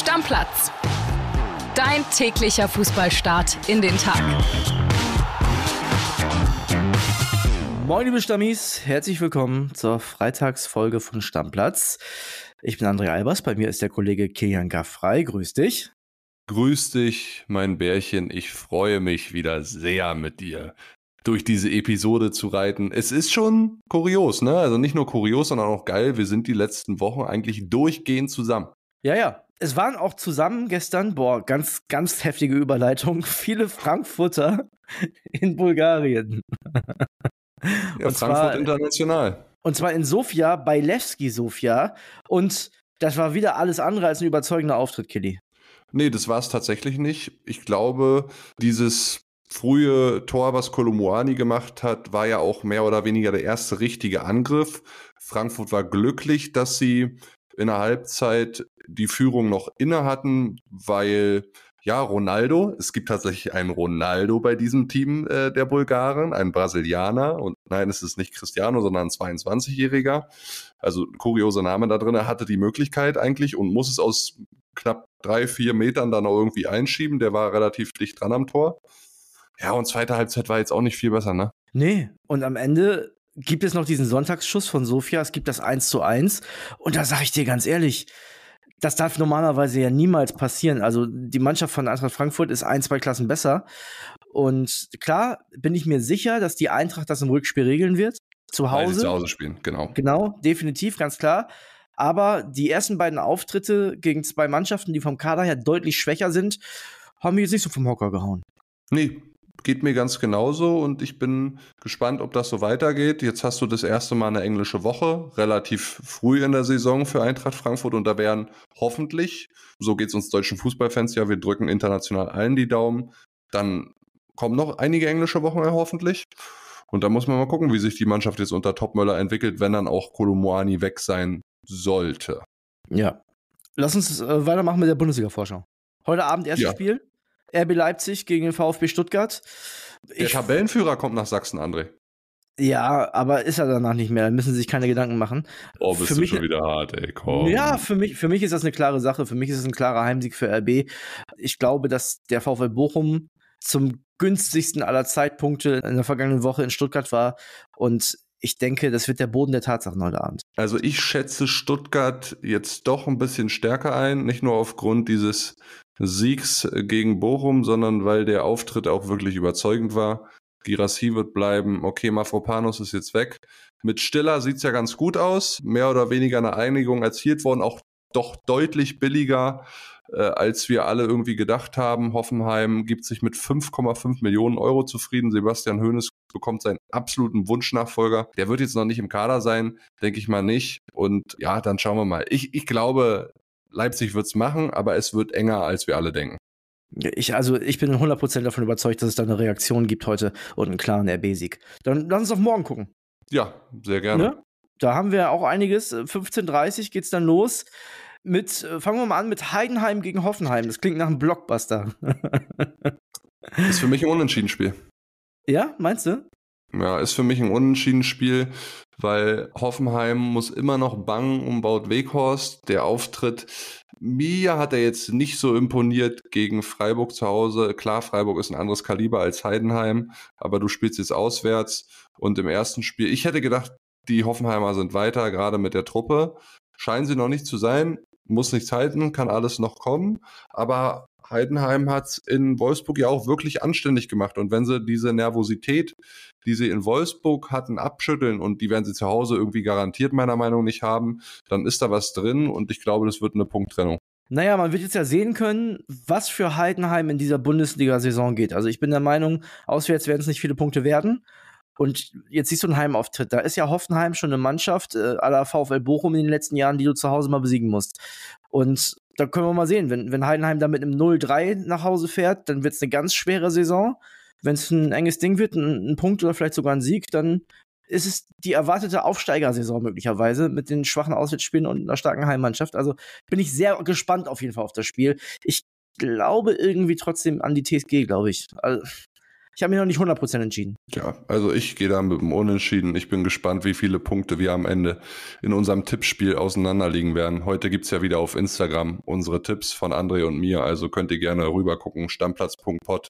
Stammplatz. Dein täglicher Fußballstart in den Tag. Moin, liebe Stammis, herzlich willkommen zur Freitagsfolge von Stammplatz. Ich bin André Albers, bei mir ist der Kollege Kilian Gaffrey. Grüß dich. Grüß dich, mein Bärchen. Ich freue mich wieder sehr mit dir durch diese Episode zu reiten. Es ist schon kurios, ne? Also nicht nur kurios, sondern auch geil. Wir sind die letzten Wochen eigentlich durchgehend zusammen. Ja, ja. Es waren auch zusammen gestern, boah, ganz, ganz heftige Überleitung, viele Frankfurter in Bulgarien. Ja, und Frankfurt zwar, international. Und zwar in Sofia, bei Levski Sofia. Und das war wieder alles andere als ein überzeugender Auftritt, Killy. Nee, das war es tatsächlich nicht. Ich glaube, dieses frühe Tor, was Kolomuani gemacht hat, war ja auch mehr oder weniger der erste richtige Angriff. Frankfurt war glücklich, dass sie in der Halbzeit die Führung noch inne hatten, weil ja, Ronaldo, es gibt tatsächlich einen Ronaldo bei diesem Team äh, der Bulgaren, ein Brasilianer und nein, es ist nicht Cristiano, sondern ein 22-Jähriger. Also kurioser Name da drin. Er hatte die Möglichkeit eigentlich und muss es aus knapp drei, vier Metern dann auch irgendwie einschieben. Der war relativ dicht dran am Tor. Ja, und zweite Halbzeit war jetzt auch nicht viel besser, ne? Nee, und am Ende gibt es noch diesen Sonntagsschuss von Sofia, es gibt das 1 zu 1 und da sage ich dir ganz ehrlich, das darf normalerweise ja niemals passieren. Also die Mannschaft von Eintracht Frankfurt ist ein, zwei Klassen besser. Und klar bin ich mir sicher, dass die Eintracht das im Rückspiel regeln wird. Zu Hause. Weil sie zu Hause spielen, genau. Genau, definitiv, ganz klar. Aber die ersten beiden Auftritte gegen zwei Mannschaften, die vom Kader her deutlich schwächer sind, haben mich jetzt nicht so vom Hocker gehauen. Nee, geht mir ganz genauso und ich bin gespannt, ob das so weitergeht. Jetzt hast du das erste Mal eine englische Woche, relativ früh in der Saison für Eintracht Frankfurt und da wären hoffentlich, so geht es uns deutschen Fußballfans ja, wir drücken international allen die Daumen, dann kommen noch einige englische Wochen ja hoffentlich. Und da muss man mal gucken, wie sich die Mannschaft jetzt unter Topmöller entwickelt, wenn dann auch Kolomoani weg sein sollte. Ja. Lass uns äh, weitermachen mit der Bundesliga-Vorschau. Heute Abend erstes ja. Spiel. RB Leipzig gegen den VfB Stuttgart. Der Tabellenführer kommt nach Sachsen, André. Ja, aber ist er danach nicht mehr. Da müssen sie sich keine Gedanken machen. Oh, bist für du mich, schon wieder hart, ey, komm. Ja, für mich, für mich ist das eine klare Sache. Für mich ist es ein klarer Heimsieg für RB. Ich glaube, dass der VfL Bochum zum günstigsten aller Zeitpunkte in der vergangenen Woche in Stuttgart war und ich denke, das wird der Boden der Tatsachen heute Abend. Also ich schätze Stuttgart jetzt doch ein bisschen stärker ein, nicht nur aufgrund dieses Siegs gegen Bochum, sondern weil der Auftritt auch wirklich überzeugend war. Girassi wird bleiben, okay, Mafropanos ist jetzt weg. Mit Stiller sieht es ja ganz gut aus, mehr oder weniger eine Einigung erzielt worden, auch doch deutlich billiger, äh, als wir alle irgendwie gedacht haben. Hoffenheim gibt sich mit 5,5 Millionen Euro zufrieden. Sebastian Hoeneß bekommt seinen absoluten Wunschnachfolger. Der wird jetzt noch nicht im Kader sein, denke ich mal nicht. Und ja, dann schauen wir mal. Ich, ich glaube, Leipzig wird es machen, aber es wird enger, als wir alle denken. Ich, also, ich bin 100% davon überzeugt, dass es da eine Reaktion gibt heute und einen klaren RB-Sieg. Dann lass uns auf morgen gucken. Ja, sehr gerne. Ne? Da haben wir auch einiges. 15.30 Uhr geht es dann los. Mit, äh, fangen wir mal an mit Heidenheim gegen Hoffenheim. Das klingt nach einem Blockbuster. ist für mich ein Unentschieden-Spiel. Ja, meinst du? Ja, ist für mich ein Unentschieden-Spiel weil Hoffenheim muss immer noch bangen um Baut Weghorst. Der Auftritt, Mia hat er jetzt nicht so imponiert gegen Freiburg zu Hause. Klar, Freiburg ist ein anderes Kaliber als Heidenheim, aber du spielst jetzt auswärts und im ersten Spiel, ich hätte gedacht, die Hoffenheimer sind weiter, gerade mit der Truppe. Scheinen sie noch nicht zu sein, muss nichts halten, kann alles noch kommen, aber Heidenheim hat es in Wolfsburg ja auch wirklich anständig gemacht. Und wenn sie diese Nervosität, die sie in Wolfsburg hatten, abschütteln und die werden sie zu Hause irgendwie garantiert meiner Meinung nach nicht haben, dann ist da was drin und ich glaube, das wird eine Punkttrennung. Naja, man wird jetzt ja sehen können, was für Heidenheim in dieser Bundesliga-Saison geht. Also ich bin der Meinung, auswärts werden es nicht viele Punkte werden. Und jetzt siehst du einen Heimauftritt. Da ist ja Hoffenheim schon eine Mannschaft äh, aller VfL Bochum in den letzten Jahren, die du zu Hause mal besiegen musst. Und da können wir mal sehen. Wenn, wenn Heidenheim da mit einem 0-3 nach Hause fährt, dann wird es eine ganz schwere Saison. Wenn es ein enges Ding wird, ein, ein, Punkt oder vielleicht sogar ein Sieg, dann ist es die erwartete Aufsteigersaison möglicherweise mit den schwachen Auswärtsspielen und einer starken Heimmannschaft. Also bin ich sehr gespannt auf jeden Fall auf das Spiel. Ich glaube irgendwie trotzdem an die TSG, glaube ich. Also, ich habe mich noch nicht 100% entschieden. Ja, also ich gehe da mit dem Unentschieden. Ich bin gespannt, wie viele Punkte wir am Ende in unserem Tippspiel auseinanderliegen werden. Heute gibt es ja wieder auf Instagram unsere Tipps von André und mir. Also könnt ihr gerne rübergucken, stammplatz.pod.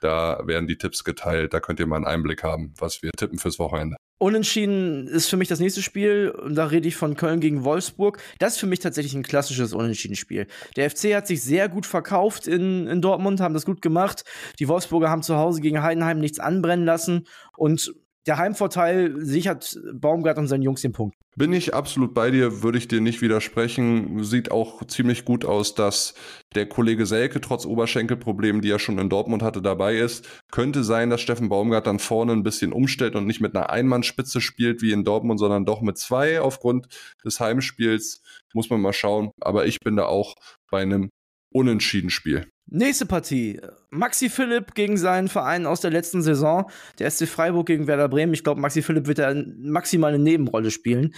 Da werden die Tipps geteilt. Da könnt ihr mal einen Einblick haben, was wir tippen fürs Wochenende. Unentschieden ist für mich das nächste Spiel. Und da rede ich von Köln gegen Wolfsburg. Das ist für mich tatsächlich ein klassisches Unentschieden-Spiel. Der FC hat sich sehr gut verkauft in, in Dortmund, haben das gut gemacht. Die Wolfsburger haben zu Hause gegen Heidenheim nichts anbrennen lassen. Und der Heimvorteil sichert Baumgart und seinen Jungs den Punkt. Bin ich absolut bei dir, würde ich dir nicht widersprechen. Sieht auch ziemlich gut aus, dass der Kollege Selke trotz Oberschenkelproblemen, die er schon in Dortmund hatte, dabei ist. Könnte sein, dass Steffen Baumgart dann vorne ein bisschen umstellt und nicht mit einer Einmannspitze spielt wie in Dortmund, sondern doch mit zwei aufgrund des Heimspiels. Muss man mal schauen. Aber ich bin da auch bei einem unentschieden Spiel. Nächste Partie. Maxi Philipp gegen seinen Verein aus der letzten Saison, der SC Freiburg gegen Werder Bremen. Ich glaube, Maxi Philipp wird da maximal eine Nebenrolle spielen.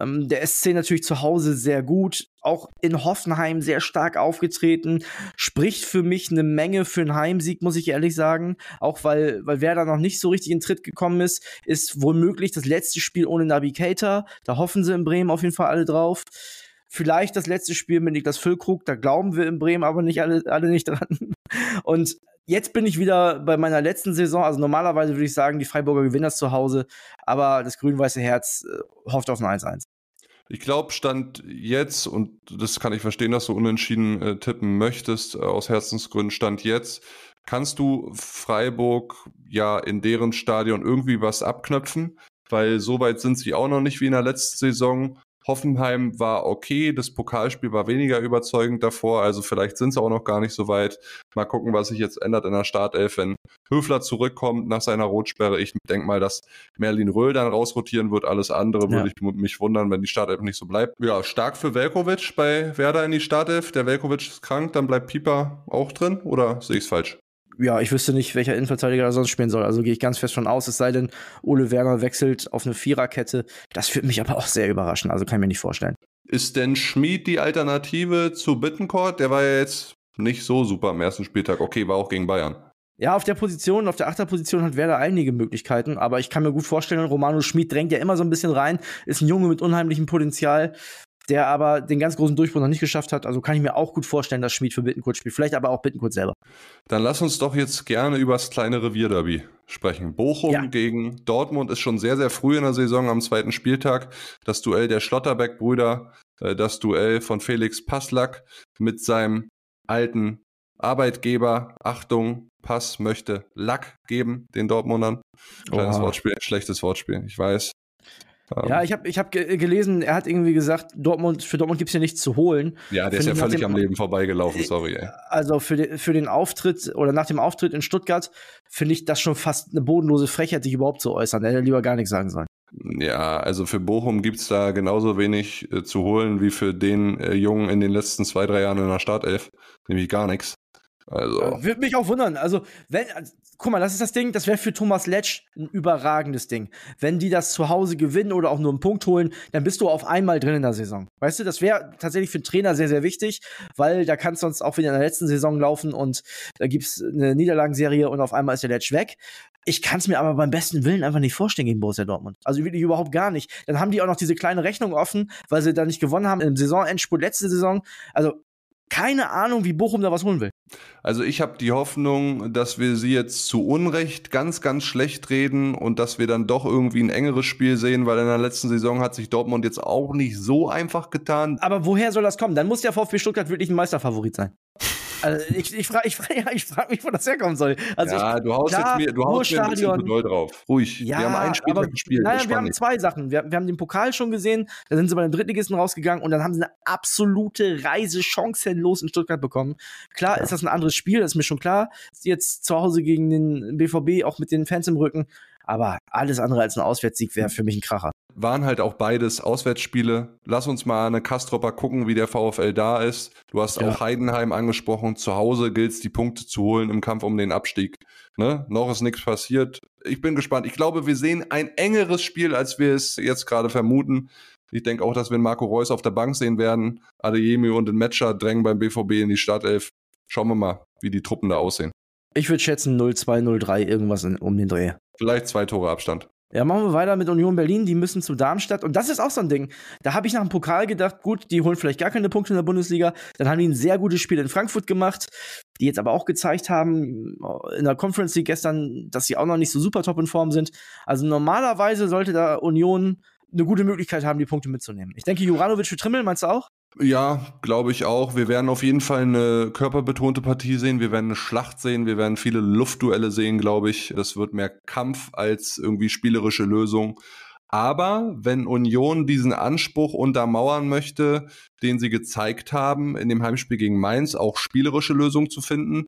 Ähm, der SC natürlich zu Hause sehr gut, auch in Hoffenheim sehr stark aufgetreten. Spricht für mich eine Menge für einen Heimsieg, muss ich ehrlich sagen. Auch weil, weil Werder noch nicht so richtig in Tritt gekommen ist, ist womöglich das letzte Spiel ohne Navigator. Da hoffen sie in Bremen auf jeden Fall alle drauf. Vielleicht das letzte Spiel mit Niklas Füllkrug, da glauben wir in Bremen aber nicht alle, alle nicht dran. Und jetzt bin ich wieder bei meiner letzten Saison. Also normalerweise würde ich sagen, die Freiburger gewinnen das zu Hause, aber das grün-weiße Herz äh, hofft auf ein 1-1. Ich glaube, Stand jetzt, und das kann ich verstehen, dass du unentschieden äh, tippen möchtest, äh, aus Herzensgründen, Stand jetzt, kannst du Freiburg ja in deren Stadion irgendwie was abknöpfen? Weil so weit sind sie auch noch nicht wie in der letzten Saison. Hoffenheim war okay, das Pokalspiel war weniger überzeugend davor, also vielleicht sind sie auch noch gar nicht so weit. Mal gucken, was sich jetzt ändert in der Startelf, wenn Höfler zurückkommt nach seiner Rotsperre. Ich denke mal, dass Merlin Röhl dann rausrotieren wird. Alles andere ja. würde ich mich wundern, wenn die Startelf nicht so bleibt. Ja, stark für Velkovic bei Werder in die Startelf. Der Velkovic ist krank, dann bleibt Pieper auch drin oder sehe ich es falsch? ja, ich wüsste nicht, welcher Innenverteidiger da sonst spielen soll. Also gehe ich ganz fest von aus, es sei denn, Ole Werner wechselt auf eine Viererkette. Das würde mich aber auch sehr überraschen. Also kann ich mir nicht vorstellen. Ist denn Schmid die Alternative zu Bittencourt? Der war ja jetzt nicht so super am ersten Spieltag. Okay, war auch gegen Bayern. Ja, auf der Position, auf der Achterposition hat Werder einige Möglichkeiten, aber ich kann mir gut vorstellen, Romano Schmid drängt ja immer so ein bisschen rein, ist ein Junge mit unheimlichem Potenzial der aber den ganz großen Durchbruch noch nicht geschafft hat. Also kann ich mir auch gut vorstellen, dass Schmid für Bittenkurt spielt. Vielleicht aber auch Bittenkurt selber. Dann lass uns doch jetzt gerne über das kleine Revierderby sprechen. Bochum ja. gegen Dortmund ist schon sehr, sehr früh in der Saison am zweiten Spieltag. Das Duell der Schlotterbeck-Brüder, äh, das Duell von Felix Passlack mit seinem alten Arbeitgeber. Achtung, Pass möchte Lack geben den Dortmundern. Kleines Oha. Wortspiel, schlechtes Wortspiel, ich weiß. Ähm. Ja, ich habe ich hab gelesen, er hat irgendwie gesagt, Dortmund, für Dortmund gibt es ja nichts zu holen. Ja, der für ist ja völlig dem, am Leben vorbeigelaufen, äh, sorry. Ey. Also für, de, für den Auftritt oder nach dem Auftritt in Stuttgart finde ich das schon fast eine bodenlose Frechheit, sich überhaupt zu äußern. Er hätte lieber gar nichts sagen sollen. Ja, also für Bochum gibt es da genauso wenig äh, zu holen wie für den äh, Jungen in den letzten zwei, drei Jahren in der Startelf, nämlich gar nichts. Also. Äh, würde mich auch wundern. Also, wenn, guck mal, das ist das Ding, das wäre für Thomas Letsch ein überragendes Ding. Wenn die das zu Hause gewinnen oder auch nur einen Punkt holen, dann bist du auf einmal drin in der Saison. Weißt du, das wäre tatsächlich für einen Trainer sehr, sehr wichtig, weil da kannst du sonst auch wieder in der letzten Saison laufen und da gibt's eine Niederlagenserie und auf einmal ist der Letsch weg. Ich kann es mir aber beim besten Willen einfach nicht vorstellen gegen Borussia Dortmund. Also wirklich überhaupt gar nicht. Dann haben die auch noch diese kleine Rechnung offen, weil sie da nicht gewonnen haben im Saisonendspurt letzte Saison. Also keine Ahnung, wie Bochum da was holen will. Also ich habe die Hoffnung, dass wir sie jetzt zu Unrecht ganz, ganz schlecht reden und dass wir dann doch irgendwie ein engeres Spiel sehen, weil in der letzten Saison hat sich Dortmund jetzt auch nicht so einfach getan. Aber woher soll das kommen? Dann muss der VfB Stuttgart wirklich ein Meisterfavorit sein. Also ich, ich frage ich frag, ja, ich frag mich, wo das herkommen soll. Also ja, ich, du haust klar, jetzt mir, du haust mir ein bisschen zu doll drauf. Ruhig. Ja, wir haben einen Spieltag aber, gespielt. Naja, wir haben zwei Sachen. Wir, wir, haben den Pokal schon gesehen, da sind sie bei den Drittligisten rausgegangen und dann haben sie eine absolute Reise chancenlos in Stuttgart bekommen. Klar ist das ein anderes Spiel, das ist mir schon klar. Jetzt zu Hause gegen den BVB, auch mit den Fans im Rücken. Aber alles andere als ein Auswärtssieg wäre für mich ein Kracher. Waren halt auch beides Auswärtsspiele. Lass uns mal eine Kastropper gucken, wie der VfL da ist. Du hast ja. auch Heidenheim angesprochen. Zu Hause gilt es, die Punkte zu holen im Kampf um den Abstieg. Ne? Noch ist nichts passiert. Ich bin gespannt. Ich glaube, wir sehen ein engeres Spiel, als wir es jetzt gerade vermuten. Ich denke auch, dass wir Marco Reus auf der Bank sehen werden. Adeyemi und den Matcher drängen beim BVB in die Startelf. Schauen wir mal, wie die Truppen da aussehen. Ich würde schätzen 0-2, 0-3, irgendwas in, um den Dreh. Vielleicht zwei Tore Abstand. Ja, machen wir weiter mit Union Berlin. Die müssen zu Darmstadt. Und das ist auch so ein Ding. Da habe ich nach dem Pokal gedacht, gut, die holen vielleicht gar keine Punkte in der Bundesliga. Dann haben die ein sehr gutes Spiel in Frankfurt gemacht, die jetzt aber auch gezeigt haben äh, in der Conference League gestern, dass sie auch noch nicht so super top in Form sind. Also normalerweise sollte da Union eine gute Möglichkeit haben, die Punkte mitzunehmen. Ich denke, Juranovic für Trimmel, meinst du auch? Ja, glaube ich auch. Wir werden auf jeden Fall eine körperbetonte Partie sehen. Wir werden eine Schlacht sehen. Wir werden viele Luftduelle sehen, glaube ich. Das wird mehr Kampf als irgendwie spielerische Lösung. Aber wenn Union diesen Anspruch untermauern möchte, den sie gezeigt haben, in dem Heimspiel gegen Mainz auch spielerische Lösungen zu finden,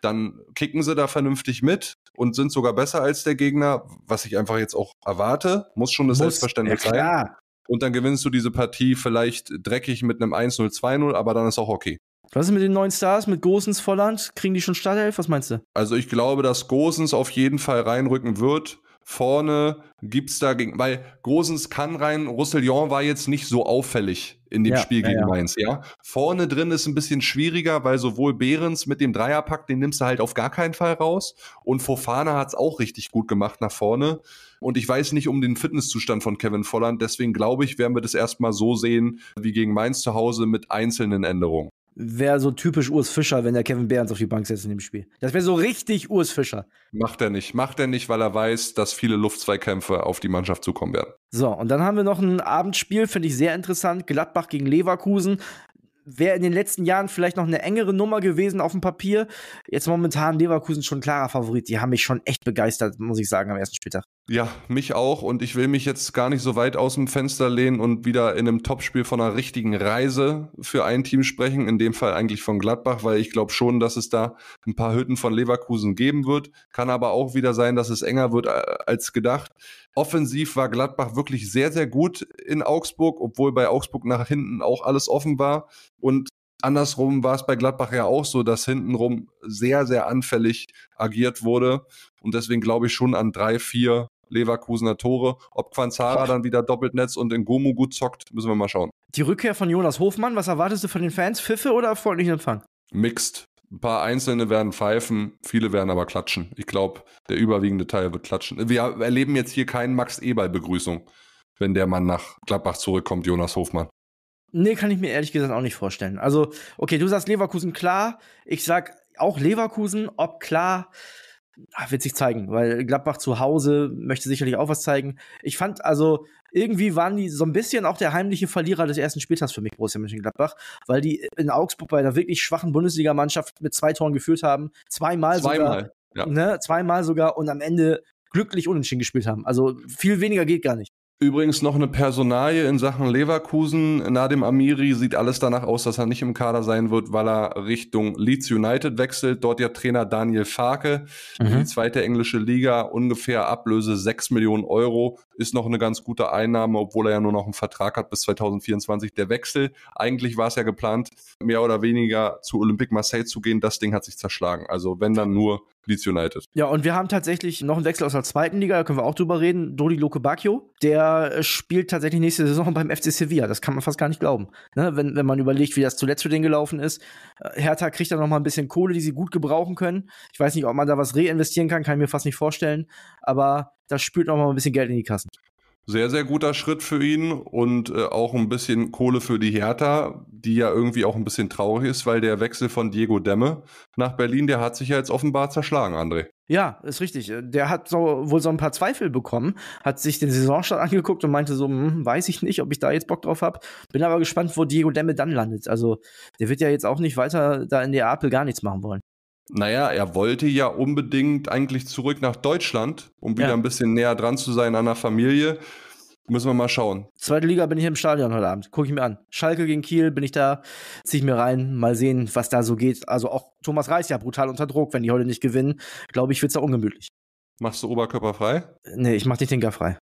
dann kicken sie da vernünftig mit und sind sogar besser als der Gegner, was ich einfach jetzt auch erwarte, muss schon das muss, Selbstverständnis ja, sein. Und dann gewinnst du diese Partie vielleicht dreckig mit einem 1-0, 2-0, aber dann ist auch okay. Was ist mit den neuen Stars, mit Gosens, Volland? Kriegen die schon Startelf? Was meinst du? Also ich glaube, dass Gosens auf jeden Fall reinrücken wird vorne gibt's da gegen, weil Großens kann rein, Roussillon war jetzt nicht so auffällig in dem ja, Spiel gegen ja, Mainz, ja. Vorne drin ist ein bisschen schwieriger, weil sowohl Behrens mit dem Dreierpack, den nimmst du halt auf gar keinen Fall raus und Fofana hat's auch richtig gut gemacht nach vorne und ich weiß nicht um den Fitnesszustand von Kevin Volland, deswegen glaube ich, werden wir das erstmal so sehen wie gegen Mainz zu Hause mit einzelnen Änderungen wäre so typisch Urs Fischer, wenn der Kevin Behrens auf die Bank setzt in dem Spiel. Das wäre so richtig Urs Fischer. Macht er nicht. Macht er nicht, weil er weiß, dass viele Luftzweikämpfe auf die Mannschaft zukommen werden. So, und dann haben wir noch ein Abendspiel, finde ich sehr interessant. Gladbach gegen Leverkusen wäre in den letzten Jahren vielleicht noch eine engere Nummer gewesen auf dem Papier. Jetzt momentan Leverkusen schon klarer Favorit. Die haben mich schon echt begeistert, muss ich sagen, am ersten Spieltag. Ja, mich auch. Und ich will mich jetzt gar nicht so weit aus dem Fenster lehnen und wieder in einem Topspiel von einer richtigen Reise für ein Team sprechen. In dem Fall eigentlich von Gladbach, weil ich glaube schon, dass es da ein paar Hütten von Leverkusen geben wird. Kann aber auch wieder sein, dass es enger wird äh, als gedacht. Offensiv war Gladbach wirklich sehr, sehr gut in Augsburg, obwohl bei Augsburg nach hinten auch alles offen war. Und andersrum war es bei Gladbach ja auch so, dass hintenrum sehr, sehr anfällig agiert wurde. Und deswegen glaube ich schon an drei, vier Leverkusener Tore. Ob Quanzara dann wieder doppelt Netz und in Gomu gut zockt, müssen wir mal schauen. Die Rückkehr von Jonas Hofmann, was erwartest du von den Fans? Pfiffe oder freundlichen Empfang? Mixed. Ein paar Einzelne werden pfeifen, viele werden aber klatschen. Ich glaube, der überwiegende Teil wird klatschen. Wir erleben jetzt hier keinen Max Eberl-Begrüßung, wenn der Mann nach Gladbach zurückkommt, Jonas Hofmann. Nee, kann ich mir ehrlich gesagt auch nicht vorstellen. Also, okay, du sagst Leverkusen klar. Ich sag auch Leverkusen, ob klar. Ah, wird sich zeigen, weil Gladbach zu Hause möchte sicherlich auch was zeigen. Ich fand also, irgendwie waren die so ein bisschen auch der heimliche Verlierer des ersten Spieltags für mich, Borussia Mönchengladbach, weil die in Augsburg bei einer wirklich schwachen Bundesligamannschaft mit zwei Toren geführt haben, zweimal, zweimal sogar, ja. ne, zweimal sogar und am Ende glücklich unentschieden gespielt haben. Also viel weniger geht gar nicht. Übrigens noch eine Personalie in Sachen Leverkusen. dem Amiri sieht alles danach aus, dass er nicht im Kader sein wird, weil er Richtung Leeds United wechselt. Dort ja Trainer Daniel Farke. Mhm. Die zweite englische Liga, ungefähr Ablöse 6 Millionen Euro. Ist noch eine ganz gute Einnahme, obwohl er ja nur noch einen Vertrag hat bis 2024. Der Wechsel, eigentlich war es ja geplant, mehr oder weniger zu Olympique Marseille zu gehen. Das Ding hat sich zerschlagen. Also wenn dann nur Leeds United. Ja, und wir haben tatsächlich noch einen Wechsel aus der zweiten Liga, da können wir auch drüber reden. Dodi Lukebakio, der äh, spielt tatsächlich nächste Saison beim FC Sevilla. Das kann man fast gar nicht glauben. Ne? Wenn, wenn man überlegt, wie das zuletzt für den gelaufen ist. Äh, Hertha kriegt da noch mal ein bisschen Kohle, die sie gut gebrauchen können. Ich weiß nicht, ob man da was reinvestieren kann, kann ich mir fast nicht vorstellen. Aber das spült noch mal ein bisschen Geld in die Kassen sehr, sehr guter Schritt für ihn und äh, auch ein bisschen Kohle für die Hertha, die ja irgendwie auch ein bisschen traurig ist, weil der Wechsel von Diego Demme nach Berlin, der hat sich ja jetzt offenbar zerschlagen, André. Ja, ist richtig. Der hat so, wohl so ein paar Zweifel bekommen, hat sich den Saisonstart angeguckt und meinte so, hm, weiß ich nicht, ob ich da jetzt Bock drauf habe. Bin aber gespannt, wo Diego Demme dann landet. Also der wird ja jetzt auch nicht weiter da in Neapel gar nichts machen wollen. Naja, er wollte ja unbedingt eigentlich zurück nach Deutschland, um wieder ja. ein bisschen näher dran zu sein an der Familie. Müssen wir mal schauen. Zweite Liga bin ich im Stadion heute Abend. Gucke ich mir an. Schalke gegen Kiel bin ich da. Zieh ich mir rein. Mal sehen, was da so geht. Also auch Thomas Reis ja brutal unter Druck. Wenn die heute nicht gewinnen, glaube ich, wird es da ungemütlich. Machst du Oberkörper frei? Nee, ich mache dich den Gar frei.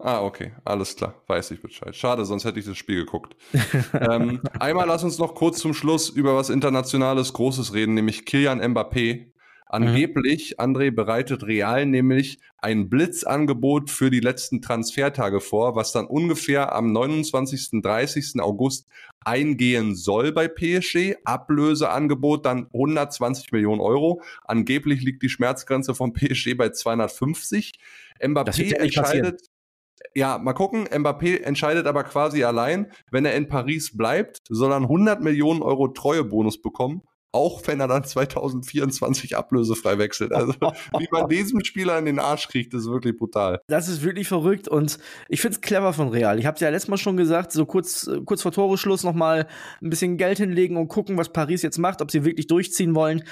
Ah, okay, alles klar, weiß ich Bescheid. Schade, sonst hätte ich das Spiel geguckt. ähm, einmal lass uns noch kurz zum Schluss über was Internationales Großes reden, nämlich Kilian Mbappé. Mhm. Angeblich, André, bereitet Real nämlich ein Blitzangebot für die letzten Transfertage vor, was dann ungefähr am 29. 30. August eingehen soll bei PSG. Ablöseangebot dann 120 Millionen Euro. Angeblich liegt die Schmerzgrenze von PSG bei 250. Mbappé ja entscheidet, passieren. ja, mal gucken. Mbappé entscheidet aber quasi allein, wenn er in Paris bleibt, soll er 100 Millionen Euro Treuebonus bekommen auch wenn er dann 2024 ablösefrei wechselt. Also wie man diesem Spieler in den Arsch kriegt, ist wirklich brutal. Das ist wirklich verrückt und ich finde es clever von Real. Ich habe es ja letztes Mal schon gesagt, so kurz, kurz vor Toreschluss nochmal ein bisschen Geld hinlegen und gucken, was Paris jetzt macht, ob sie wirklich durchziehen wollen.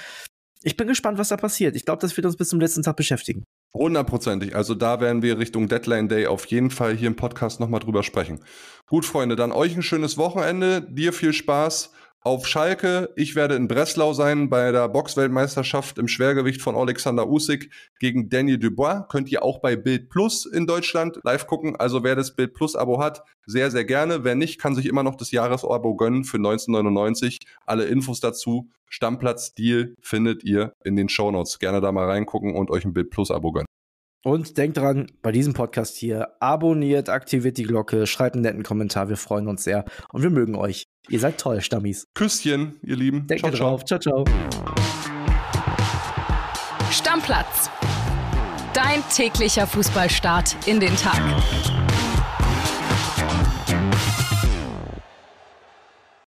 Ich bin gespannt, was da passiert. Ich glaube, das wird uns bis zum letzten Tag beschäftigen. Hundertprozentig. Also da werden wir Richtung Deadline Day auf jeden Fall hier im Podcast nochmal drüber sprechen. Gut, Freunde, dann euch ein schönes Wochenende, dir viel Spaß auf Schalke. Ich werde in Breslau sein bei der Boxweltmeisterschaft im Schwergewicht von Alexander Usyk gegen Daniel Dubois. Könnt ihr auch bei Bild Plus in Deutschland live gucken. Also wer das Bild Plus Abo hat, sehr, sehr gerne. Wer nicht, kann sich immer noch das Jahresabo gönnen für 1999. Alle Infos dazu, Stammplatz-Deal findet ihr in den Shownotes. Gerne da mal reingucken und euch ein Bild Plus Abo gönnen. Und denkt dran, bei diesem Podcast hier, abonniert, aktiviert die Glocke, schreibt einen netten Kommentar, wir freuen uns sehr und wir mögen euch. Ihr seid toll, Stammis. Küsschen, ihr Lieben. Denkt ciao, drauf. Ciao, ciao. Stammplatz. Dein täglicher Fußballstart in den Tag.